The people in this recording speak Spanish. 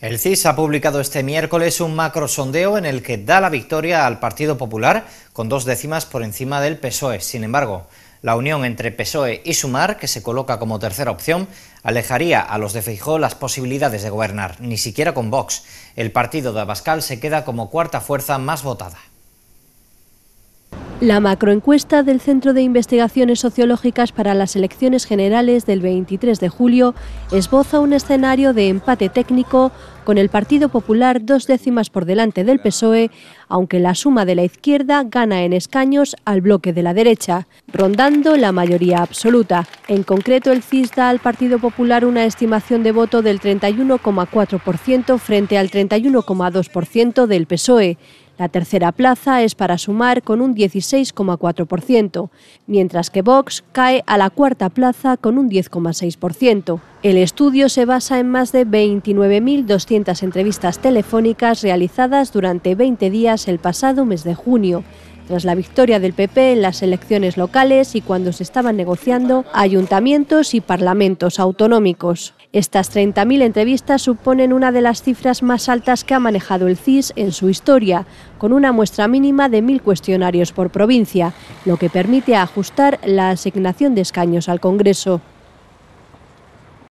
El CIS ha publicado este miércoles un sondeo en el que da la victoria al Partido Popular con dos décimas por encima del PSOE. Sin embargo, la unión entre PSOE y Sumar, que se coloca como tercera opción, alejaría a los de Feijó las posibilidades de gobernar, ni siquiera con Vox. El partido de Abascal se queda como cuarta fuerza más votada. La macroencuesta del Centro de Investigaciones Sociológicas para las Elecciones Generales del 23 de julio esboza un escenario de empate técnico con el Partido Popular dos décimas por delante del PSOE, aunque la suma de la izquierda gana en escaños al bloque de la derecha, rondando la mayoría absoluta. En concreto, el CIS da al Partido Popular una estimación de voto del 31,4% frente al 31,2% del PSOE la tercera plaza es para sumar con un 16,4%, mientras que Vox cae a la cuarta plaza con un 10,6%. El estudio se basa en más de 29.200 entrevistas telefónicas realizadas durante 20 días el pasado mes de junio tras la victoria del PP en las elecciones locales y cuando se estaban negociando ayuntamientos y parlamentos autonómicos. Estas 30.000 entrevistas suponen una de las cifras más altas que ha manejado el CIS en su historia, con una muestra mínima de 1.000 cuestionarios por provincia, lo que permite ajustar la asignación de escaños al Congreso.